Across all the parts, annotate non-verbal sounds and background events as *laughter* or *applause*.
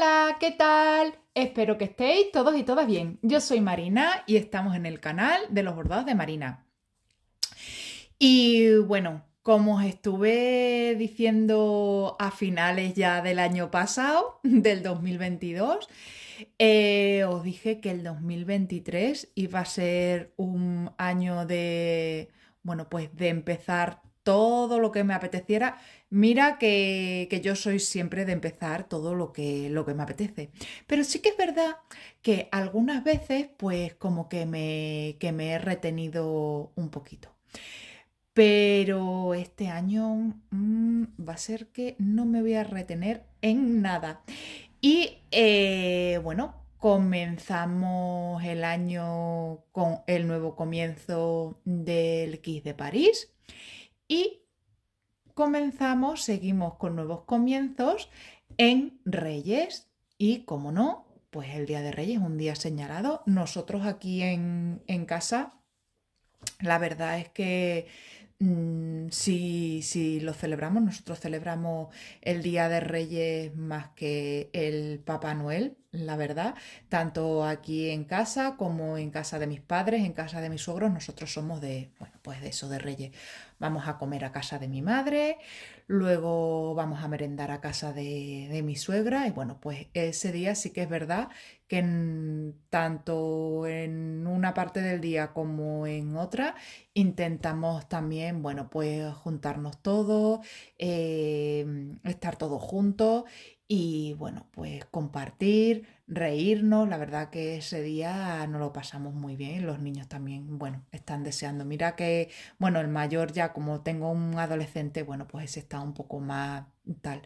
Hola, ¿qué tal? Espero que estéis todos y todas bien. Yo soy Marina y estamos en el canal de los bordados de Marina. Y bueno, como os estuve diciendo a finales ya del año pasado, *laughs* del 2022, eh, os dije que el 2023 iba a ser un año de, bueno, pues de empezar todo lo que me apeteciera. Mira que, yo soy siempre de empezar todo lo que, lo que me apetece. Pero sí que es verdad que algunas veces, pues como que me, me he retenido un poquito. Pero este año mm, va a ser que no me voy a retener en nada. Y eh, bueno, comenzamos el año con el nuevo comienzo del Kiss de París y comenzamos, seguimos con nuevos comienzos en Reyes y, como no, pues el Día de Reyes, un día señalado. Nosotros aquí en, casa, la verdad es que mm, si, lo celebramos, nosotros celebramos el Día de Reyes más que el Papá Noel, la verdad, tanto aquí en casa como en casa de mis padres, en casa de mis suegros, nosotros somos de, pues de eso, de Reyes vamos a comer a casa de mi madre, luego vamos a merendar a casa de, mi suegra y bueno, pues ese día sí que es verdad que tanto en una parte del día como en otra intentamos también, bueno, pues juntarnos todos, eh, estar todos juntos y bueno, pues compartir reírnos. La verdad que ese día no lo pasamos muy bien. Los niños también, bueno, están deseando. Mira que, bueno, el mayor ya como tengo un adolescente, bueno, pues ese está un poco más tal.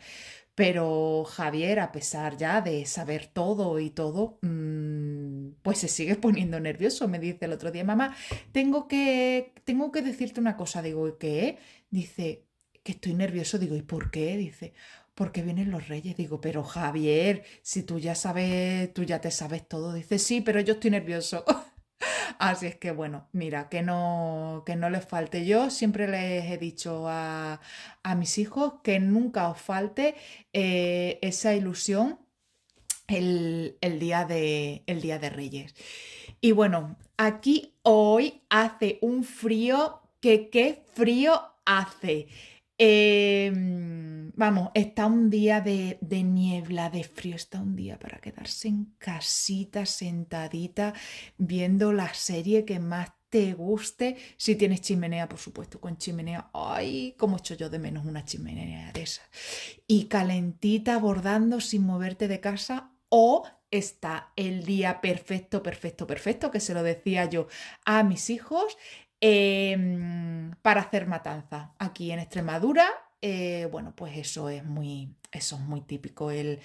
Pero Javier, a pesar ya de saber todo y todo, mm, pues se sigue *laughs* poniendo nervioso. Me dice el otro día, mamá, tengo que, tengo que decirte una cosa. Digo, ¿qué? Dice, que estoy nervioso. Digo, ¿y por qué? Dice, porque vienen los reyes. Digo, pero Javier, si tú ya sabes, tú ya te sabes todo. Dice, sí, pero yo estoy nervioso. *laughs* Así es que bueno, mira, que no, que no les falte. Yo siempre les he dicho a, mis hijos que nunca os falte eh, esa ilusión el, día de, el día de Reyes. Y bueno, aquí hoy hace un frío que qué frío hace. Eh, vamos, está un día de, niebla, de frío, está un día para quedarse en casita, sentadita, viendo la serie que más te guste, si tienes chimenea, por supuesto, con chimenea, ay, cómo echo yo de menos una chimenea de esas, y calentita, bordando sin moverte de casa, o está el día perfecto, perfecto, perfecto, que se lo decía yo a mis hijos, em, para hacer matanza. Aquí en Extremadura eh, bueno, pues eso es muy, eso es muy típico, el,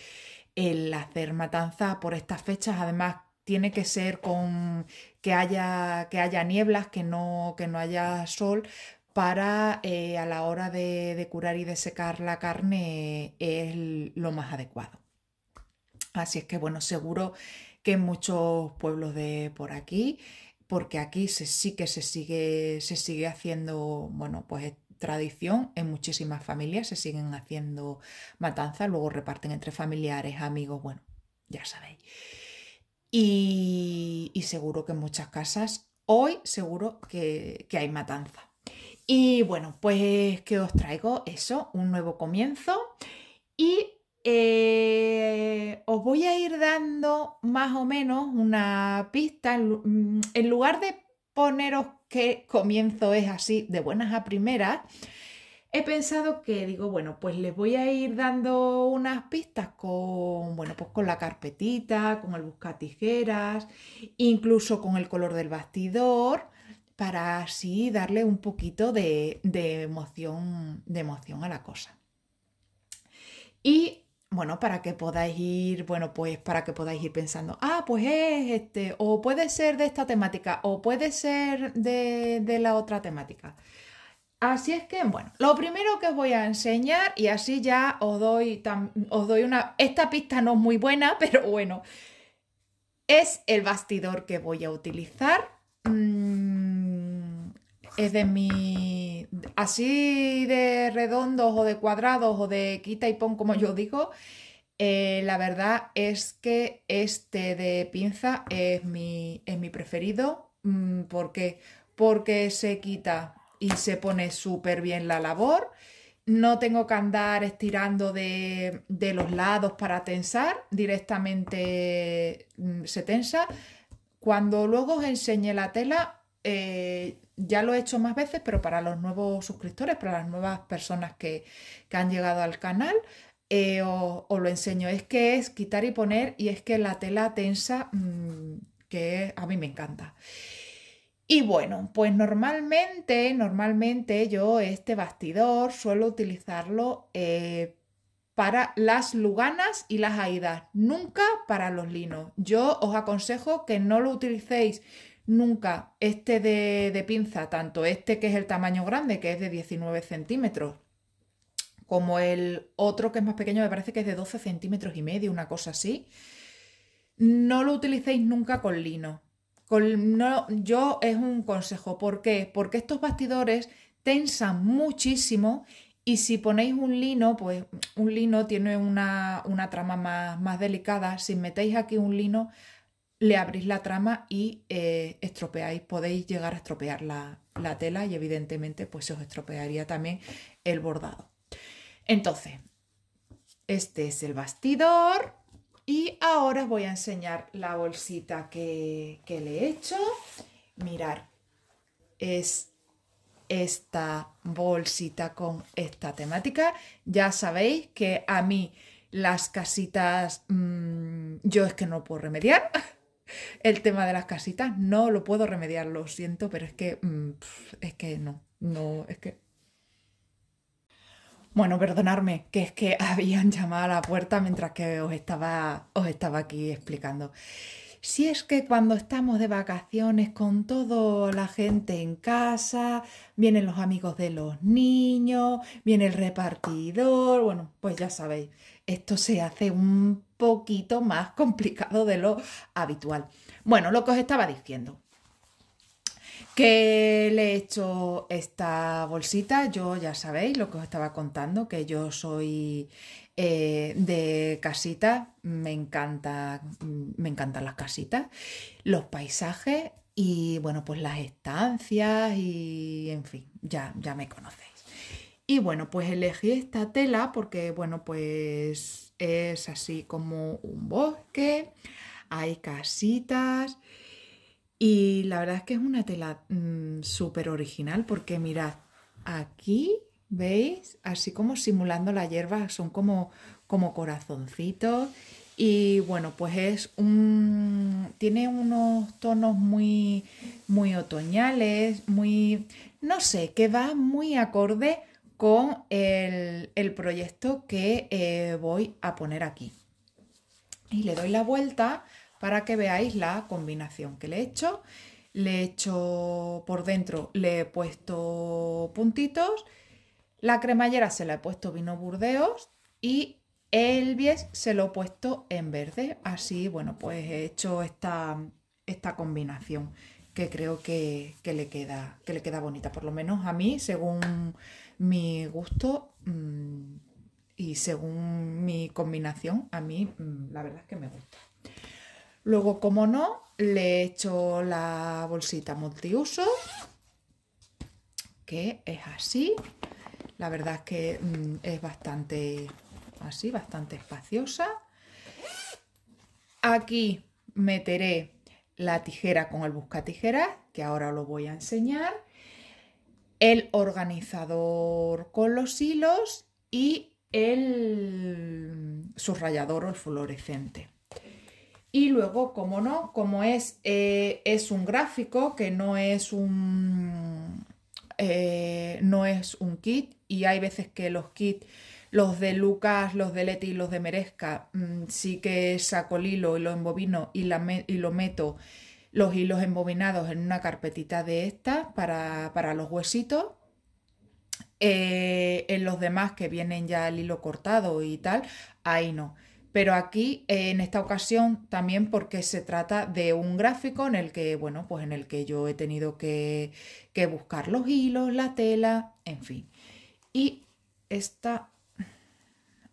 el hacer matanza por estas fechas, además tiene que ser con que haya, que haya nieblas, que no, que no haya sol, para eh, a la hora de, curar y de secar la carne es lo más adecuado. Así es que bueno, seguro que en muchos pueblos de por aquí, porque aquí sí que se sigue, se sigue haciendo, bueno, pues tradición, en muchísimas familias se siguen haciendo matanzas, luego reparten entre familiares, amigos, bueno, ya sabéis. Y, seguro que en muchas casas, hoy seguro que, hay matanza. Y bueno, pues que os traigo eso, un nuevo comienzo y eh, os voy a ir dando más o menos una pista en lugar de poneros que comienzo es así de buenas a primeras, he pensado que digo, bueno, pues les voy a ir dando unas pistas con, bueno, pues con la carpetita, con el tijeras, incluso con el color del bastidor, para así darle un poquito de, de emoción, de emoción a la cosa. Y bueno, para que podáis ir, bueno, pues para que podáis ir pensando, ah, pues es este, o puede ser de esta temática, o puede ser de, la otra temática. Así es que, bueno, lo primero que os voy a enseñar, y así ya os doy, os doy una, esta pista no es muy buena, *laughs* pero bueno, es el bastidor que voy a utilizar. Mm, es de mi así, de redondos o de cuadrados o de quita y pon, como yo digo, eh, la verdad es que este de pinza es mi, es mi preferido. Mm, ¿Por Porque se quita y se pone súper bien la labor. No tengo que andar estirando de, de, los lados para tensar, directamente mm, se tensa. Cuando luego os enseñe la tela, eh, ya lo he hecho más veces, pero para los nuevos suscriptores, para las nuevas personas que, han llegado al canal, eh, os, lo enseño. Es que es quitar y poner y es que la tela tensa, mm, que a mí me encanta. Y bueno, pues normalmente, normalmente yo este bastidor suelo utilizarlo eh, para las luganas y las aidas, nunca para los linos. Yo os aconsejo que no lo utilicéis nunca este de, pinza, tanto este que es el tamaño grande, que es de 19 centímetros, como el otro que es más pequeño, me parece que es de 12 centímetros y medio, una cosa así, no lo utilicéis nunca con lino. Con, no, yo es un consejo. ¿Por qué? Porque estos bastidores tensan muchísimo y si ponéis un lino, pues un lino tiene una, trama más delicada. Si metéis aquí un lino, le abrís la trama y eh, estropeáis, podéis llegar a estropear la, tela y evidentemente pues se os estropearía también el bordado. Entonces, este es el bastidor y ahora os voy a enseñar la bolsita que, que le he hecho. Mirar, es esta bolsita con esta temática. Ya sabéis que a mí las casitas mm, yo es que no puedo remediar. *laughs* El tema de las casitas no lo puedo remediar, lo siento, pero es que, mm, es que no, no, es que... Bueno, perdonadme, que es que *laughs* habían llamado a la puerta mientras que os estaba, os estaba aquí explicando. Si es que cuando estamos de vacaciones con toda la gente en casa, vienen los amigos de los niños, viene el repartidor, bueno, pues ya sabéis, esto se hace un poquito más complicado de lo habitual. Bueno, lo que os estaba diciendo, que le he hecho esta bolsita. Yo ya sabéis lo que os estaba contando, que yo soy eh, de casita, me, encanta, mm, me encantan las casitas, los paisajes y bueno, pues las estancias y en fin, ya, ya me conocéis. Y bueno, pues elegí esta tela porque, bueno, pues es así como un bosque, hay casitas y la verdad es que es una tela mm, súper original porque mirad, aquí veis, así como simulando la hierba, son como, como corazoncitos y bueno, pues es un. Tiene unos tonos muy, muy otoñales, muy. No sé, que va muy acorde con el, proyecto que eh, voy a poner aquí. Y le doy la vuelta para que veáis la combinación que le he hecho. Le he hecho por dentro, le he puesto puntitos, la cremallera se la he puesto vino burdeos y el bies se lo he puesto en verde. Así, bueno, pues he hecho esta, esta combinación que creo que, que, le queda, que le queda bonita, por lo menos a mí, según mi gusto mm, y según mi combinación, a mí mm, la verdad es que me gusta. Luego, como no, le he hecho la bolsita multiuso, que es así. La verdad es que mm, es bastante así, bastante espaciosa. Aquí meteré la tijera con el tijeras, que ahora lo voy a enseñar el organizador con los hilos y el subrayador o el fluorescente. Y luego, como no, como es, eh, es un gráfico que no es un, eh, no es un kit y hay veces que los kits, los de Lucas, los de Leti y los de Merezca, mm, sí que saco el hilo y lo embobino y, la y lo meto los hilos embobinados en una carpetita de estas para, para los huesitos. Eh, en los demás que vienen ya el hilo cortado y tal, ahí no. Pero aquí, eh, en esta ocasión, también porque se trata de un gráfico en el que, bueno, pues en el que yo he tenido que, que buscar los hilos, la tela, en fin. Y esta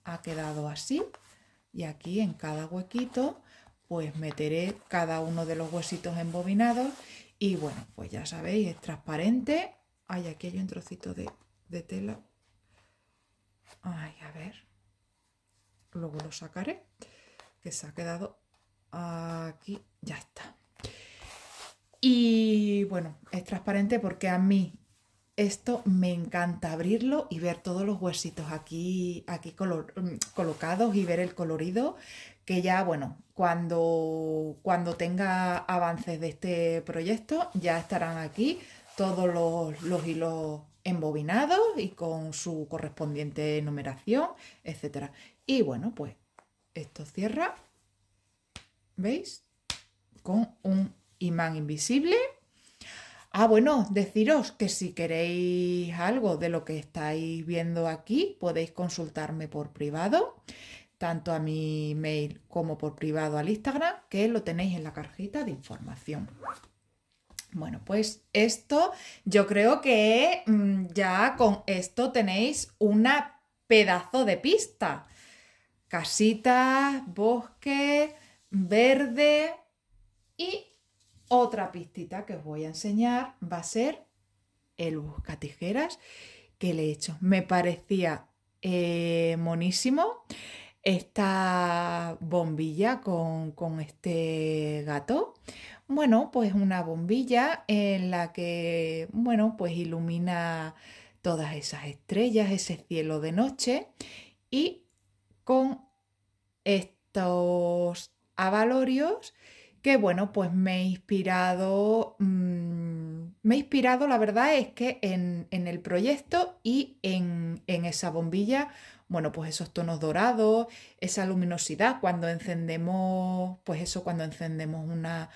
ha quedado así. Y aquí en cada huequito pues meteré cada uno de los huesitos embobinados y bueno, pues ya sabéis, es transparente. Ay, aquí hay un trocito de, tela. Ay, a ver. Luego lo sacaré, que se ha quedado aquí. Ya está. Y bueno, es transparente porque a mí esto me encanta abrirlo y ver todos los huesitos aquí, aquí mm, colocados y ver el colorido que ya, bueno, cuando, cuando tenga avances de este proyecto, ya estarán aquí todos los, los hilos embobinados y con su correspondiente numeración, etc. Y bueno, pues esto cierra, ¿veis? Con un imán invisible. Ah, bueno, deciros que si queréis algo de lo que estáis viendo aquí, podéis consultarme por privado tanto a mi mail como por privado al Instagram, que lo tenéis en la cajita de información. Bueno, pues esto yo creo que mm, ya con esto tenéis una pedazo de pista. Casitas, bosque, verde y otra pistita que os voy a enseñar va a ser el tijeras que le he hecho. Me parecía eh, monísimo esta bombilla con, este gato? Bueno, pues una bombilla en la que, bueno, pues ilumina todas esas estrellas, ese cielo de noche y con estos avalorios que bueno, pues me he inspirado, mm, me he inspirado la verdad es que en, el proyecto y en, en, esa bombilla bueno, pues esos tonos dorados, esa luminosidad cuando encendemos, pues eso cuando encendemos una,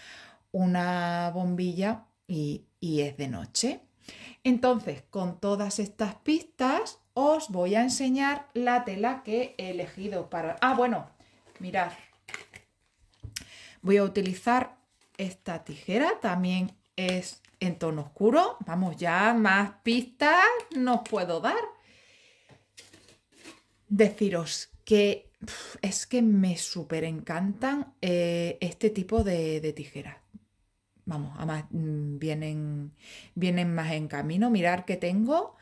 una bombilla y, es de noche. Entonces, con todas estas pistas, os voy a enseñar la tela que he elegido para... Ah, bueno, mirad. Voy a utilizar esta tijera, también es en tono oscuro. Vamos, ya más pistas nos puedo dar deciros que es que me súper encantan eh, este tipo de, tijeras. Vamos, además mm, vienen, vienen más en camino. Mirar que tengo,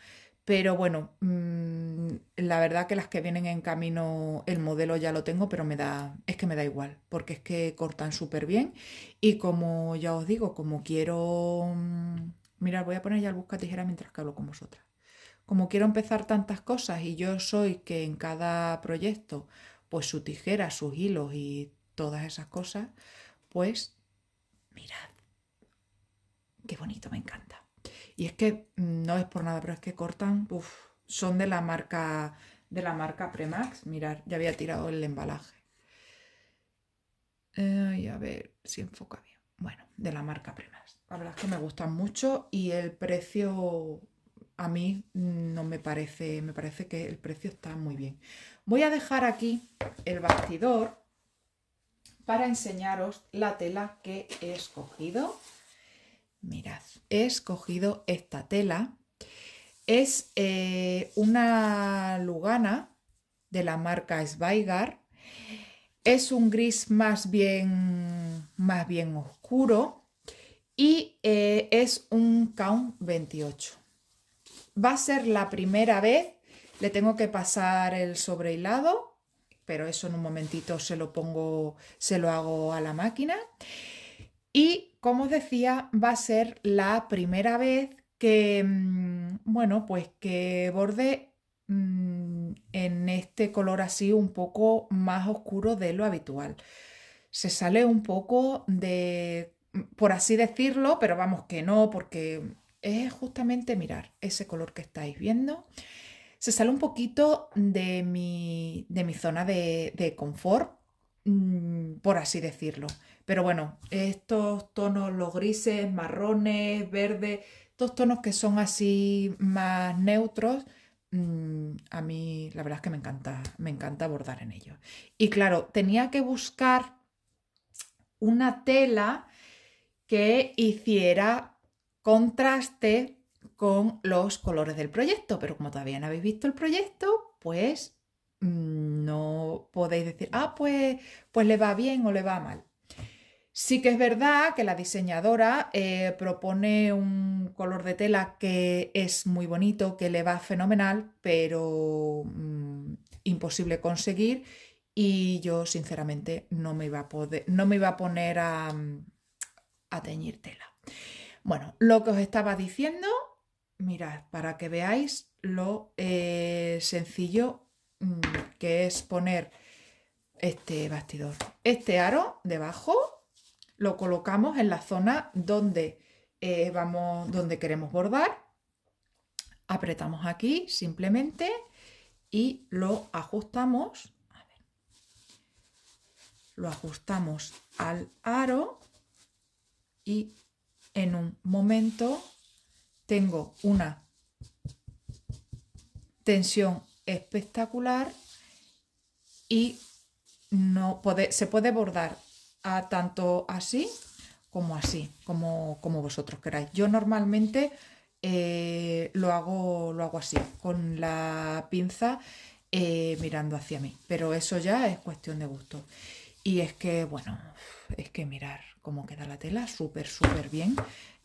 pero bueno, mm, la verdad que las que vienen en camino, el modelo ya lo tengo, pero me da, es que me da igual, porque es que cortan súper bien. Y como ya os digo, como quiero. Mm, mirar, voy a poner ya el busca tijera mientras que hablo con vosotras como quiero empezar tantas cosas y yo soy que en cada proyecto, pues su tijera, sus hilos y todas esas cosas, pues mirad, qué bonito, me encanta. Y es que mm, no es por nada, pero es que cortan, uff, son de la marca de la marca Premax. Mirar, ya había tirado el embalaje. a ver si enfoca bien. Bueno, de la marca Premax. La verdad es que me gustan mucho y el precio a mí no me parece, me parece que el precio está muy bien. Voy a dejar aquí el bastidor para enseñaros la tela que he escogido. Mirad, he escogido esta tela. Es eh, una lugana de la marca Sveigar. Es un gris más bien, más bien oscuro y eh, es un Count 28. Va a ser la primera vez, le tengo que pasar el sobrehilado, pero eso en un momentito se lo pongo, se lo hago a la máquina. Y como os decía, va a ser la primera vez que, mm, bueno, pues que borde mm, en este color así un poco más oscuro de lo habitual. Se sale un poco de, mm, por así decirlo, pero vamos que no, porque es justamente mirar ese color que estáis viendo. Se sale un poquito de mi, zona de, confort, mm, por así decirlo. Pero bueno, estos tonos, los grises, marrones, verdes, estos tonos que son así más neutros, mm, a mí la verdad es que me encanta, me encanta en ellos. Y claro, tenía que buscar una tela que hiciera contraste con los colores del proyecto, pero como todavía no habéis visto el proyecto, pues mm, no podéis decir, ah, pues, pues le va bien o le va mal. Sí que es verdad que la diseñadora eh, propone un color de tela que es muy bonito, que le va fenomenal, pero mm, imposible conseguir y yo sinceramente no me iba a, poner a teñir tela. Bueno, lo que os estaba diciendo, mirad, para que veáis lo eh, sencillo mm, que es poner este bastidor. Este aro debajo lo colocamos en la zona donde, eh, vamos, donde queremos bordar. Apretamos aquí simplemente y lo ajustamos. lo ajustamos al aro y en un momento tengo una tensión espectacular y no se puede bordar a tanto así como así, como, vosotros queráis. Yo normalmente eh, lo, hago, lo hago así, con la pinza eh, mirando hacia mí, pero eso ya es cuestión de gusto. Y es que, bueno, es que mirar, como queda la tela súper, súper bien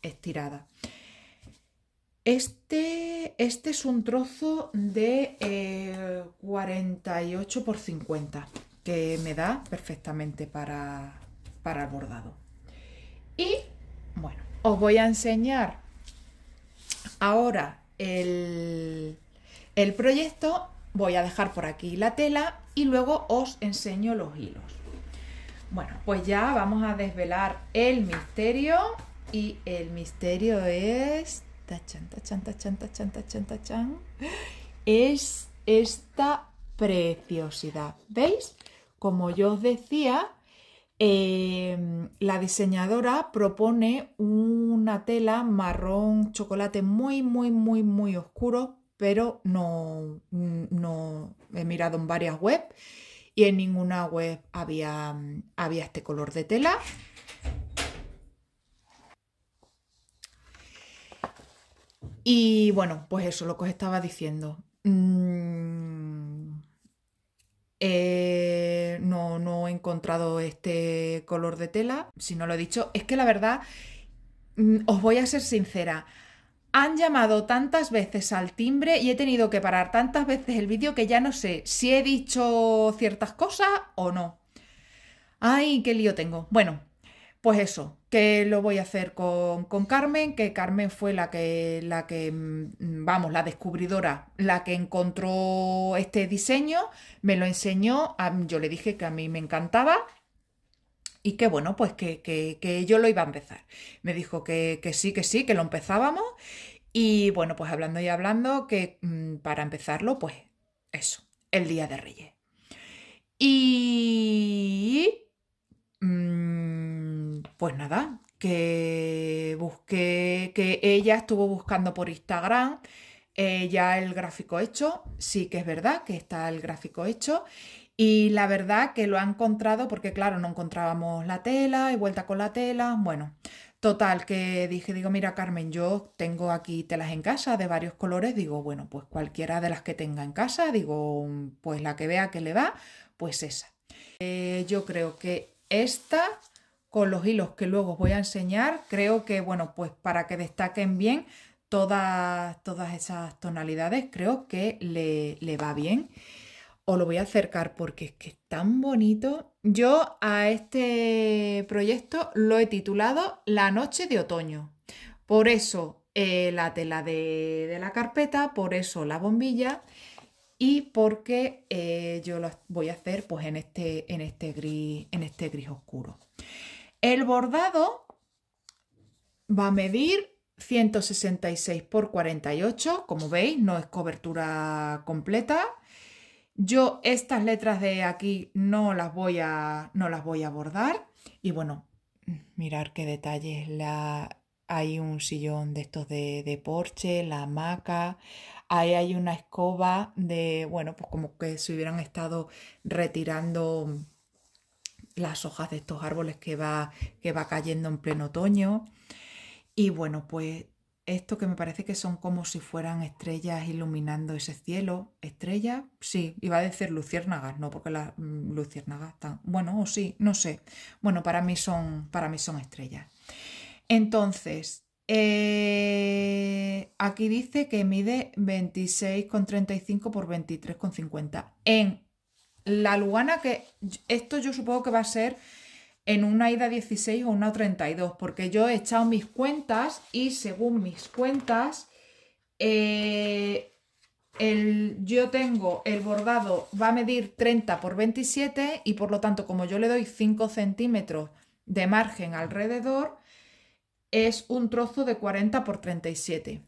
estirada. Este, este es un trozo de 48 eh, por 50 que me da perfectamente para, para el bordado. Y bueno, os voy a enseñar ahora el, el proyecto. Voy a dejar por aquí la tela y luego os enseño los hilos. Bueno, pues ya vamos a desvelar el misterio y el misterio es... Es esta preciosidad. ¿Veis? Como yo os decía, em, la diseñadora propone una tela marrón chocolate muy, muy, muy, muy oscuro, pero no, no he mirado en varias webs y en ninguna web había, mm, había este color de tela. Y bueno, pues eso, lo que os estaba diciendo. Mm, eh, no, he encontrado este color de tela, si no lo he dicho. Es que la verdad, mm, os voy a ser sincera, han llamado tantas veces al timbre y he tenido que parar tantas veces el vídeo que ya no sé si he dicho ciertas cosas o no. Ay, qué lío tengo. Bueno, pues eso, que lo voy a hacer con, Carmen, que Carmen fue la que, la que, mm, vamos, la descubridora, la que encontró este diseño, me lo enseñó, yo le dije que a mí me encantaba y que bueno, pues que, yo lo iba a empezar. Me dijo que, sí, que sí, que lo empezábamos y bueno, pues hablando y hablando, que mm, para empezarlo, pues eso, el Día de Reyes. Y... Mm, pues nada, que busqué, que ella estuvo buscando por Instagram eh, ya el gráfico hecho, sí que es verdad que está el gráfico hecho y la verdad que lo ha encontrado porque, claro, no encontrábamos la tela y vuelta con la tela. Bueno, total, que dije, digo, mira Carmen, yo tengo aquí telas en casa de varios colores. Digo, bueno, pues cualquiera de las que tenga en casa, digo, pues la que vea que le va, pues esa. Eh, yo creo que esta con los hilos que luego os voy a enseñar, creo que, bueno, pues para que destaquen bien todas, todas esas tonalidades, creo que le, le va bien. Os lo voy a acercar porque es que es tan bonito. Yo a este proyecto lo he titulado La noche de otoño. Por eso eh, la tela de, la carpeta, por eso la bombilla y porque eh, yo lo voy a hacer pues en este, en este, gris, en este gris oscuro. El bordado va a medir 166 x 48, como veis, no es cobertura completa, yo estas letras de aquí no las voy a, no las voy a bordar. Y bueno, mirar qué detalles. La, hay un sillón de estos de, de porche, la hamaca, ahí hay una escoba de, bueno, pues como que se hubieran estado retirando las hojas de estos árboles que va, que va cayendo en pleno otoño. Y bueno, pues esto que me parece que son como si fueran estrellas iluminando ese cielo. ¿Estrellas? Sí, iba a decir luciérnagas, no, porque las mm, luciérnagas están. Bueno, o sí, no sé. Bueno, para mí son, para mí son estrellas. Entonces, eh, aquí dice que mide 26,35 por 23,50. En la luana, que esto yo supongo que va a ser en una ida 16 o una 32, porque yo he echado mis cuentas y según mis cuentas, eh, yo tengo el bordado, va a medir 30 por 27 y por lo tanto como yo le doy 5 centímetros de margen alrededor, es un trozo de 40 por 37.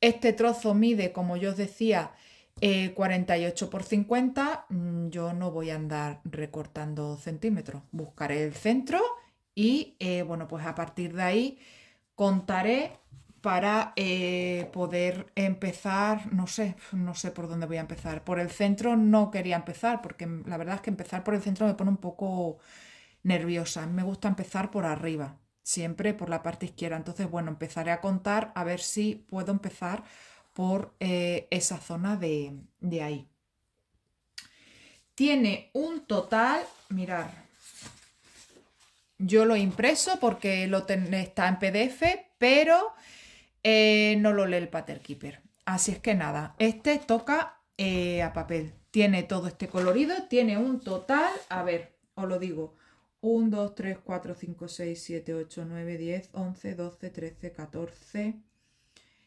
Este trozo mide, como yo os decía, 48 eh, por 50, mm, yo no voy a andar recortando centímetros, buscaré el centro y eh, bueno, pues a partir de ahí contaré para eh, poder empezar, no sé, no sé por dónde voy a empezar. Por el centro no quería empezar porque la verdad es que empezar por el centro me pone un poco nerviosa. me gusta empezar por arriba, siempre por la parte izquierda. Entonces, bueno, empezaré a contar a ver si puedo empezar por eh, esa zona de, ahí. Tiene un total, mirar, yo lo he impreso porque lo está en PDF, pero eh, no lo lee el Pater Keeper. Así es que nada, este toca eh, a papel. Tiene todo este colorido, tiene un total, a ver, os lo digo, 1, 2, 3, 4, 5, 6, 7, 8, 9, 10, 11, 12, 13, 14,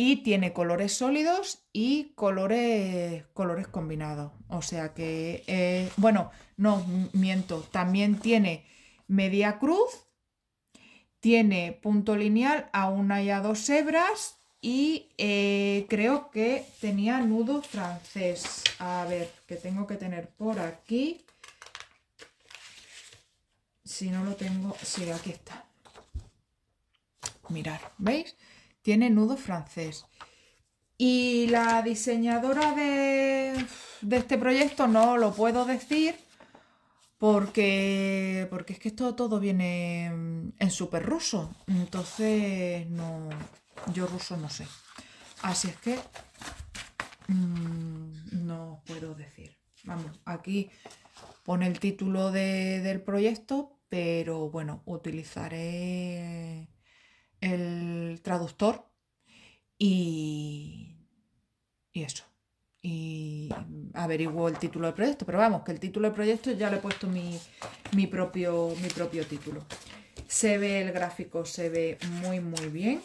y tiene colores sólidos y colores, colores combinados. O sea que, eh, bueno, no, miento, también tiene media cruz, tiene punto lineal a una y a dos hebras y eh, creo que tenía nudo francés. A ver, que tengo que tener por aquí. Si no lo tengo, sí, aquí está. Mirar, ¿veis? tiene nudo francés. Y la diseñadora de, este proyecto no lo puedo decir porque, porque es que esto todo viene en súper ruso. Entonces, no, yo ruso no sé. Así es que mm, no puedo decir. Vamos, aquí pone el título del proyecto, pero bueno, utilizaré el traductor y, y eso. Y averiguo el título del proyecto, pero vamos, que el título del proyecto ya le he puesto mi, mi, propio, mi propio título. Se ve el gráfico, se ve muy muy bien.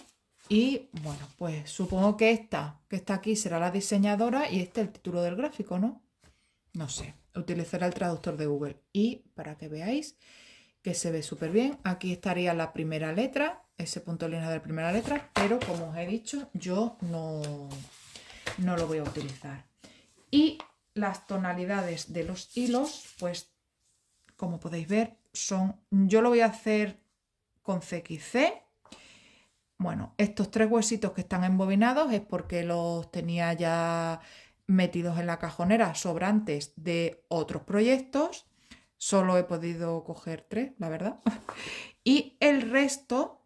Y bueno, pues supongo que esta, que está aquí, será la diseñadora y este el título del gráfico, ¿no? No sé, utilizará el traductor de Google. Y para que veáis que se ve súper bien. Aquí estaría la primera letra, ese punto de línea de la primera letra, pero como os he dicho, yo no, no lo voy a utilizar. Y las tonalidades de los hilos, pues como podéis ver, son, yo lo voy a hacer con CXC. Bueno, estos tres huesitos que están embobinados es porque los tenía ya metidos en la cajonera sobrantes de otros proyectos Solo he podido coger tres, la verdad. *laughs* Y el resto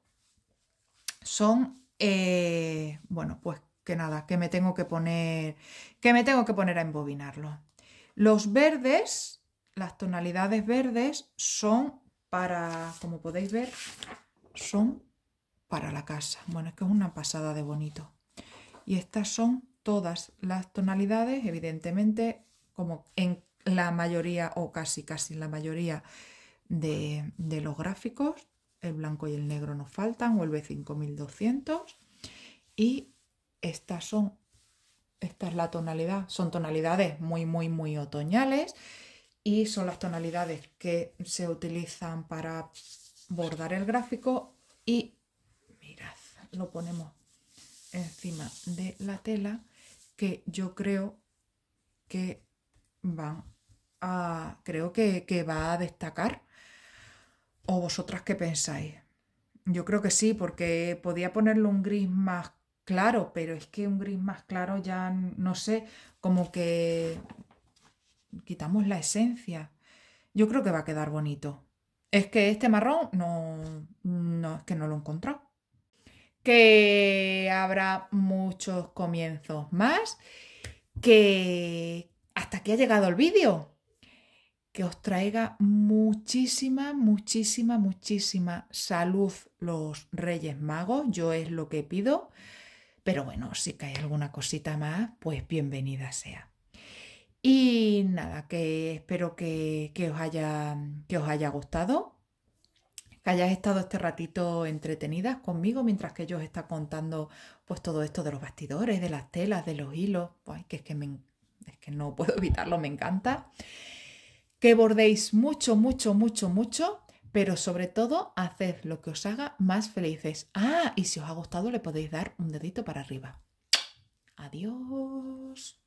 son, eh, bueno, pues que nada, que me tengo que poner, que me tengo que poner a embobinarlo. Los verdes, las tonalidades verdes son para, como podéis ver, son para la casa. Bueno, es que es una pasada de bonito. Y estas son todas las tonalidades, evidentemente, como en la mayoría, o casi casi la mayoría de, los gráficos, el blanco y el negro nos faltan, vuelve 5200 y estas son, esta es la tonalidad, son tonalidades muy, muy, muy otoñales, y son las tonalidades que se utilizan para bordar el gráfico y mirad, lo ponemos encima de la tela que yo creo que van creo que, va a destacar. ¿O vosotras qué pensáis? Yo creo que sí, porque podía ponerle un gris más claro, pero es que un gris más claro ya no sé, como que quitamos la esencia. Yo creo que va a quedar bonito. Es que este marrón no, es que no lo he encontrado. Que habrá muchos comienzos más. Que hasta aquí ha llegado el vídeo que os traiga muchísima, muchísima, muchísima salud los Reyes Magos. Yo es lo que pido. Pero bueno, si cae alguna cosita más, pues bienvenida sea. Y nada, que espero que, os, haya, que os haya gustado, que hayáis estado este ratito entretenidas conmigo mientras que yo os está contando pues todo esto de los bastidores, de las telas, de los hilos, pues que es que es que no puedo *laughs* evitarlo, me encanta que bordéis mucho, mucho, mucho, mucho, pero sobre todo haced lo que os haga más felices. Ah, y si os ha gustado le podéis dar un dedito para arriba. Adiós.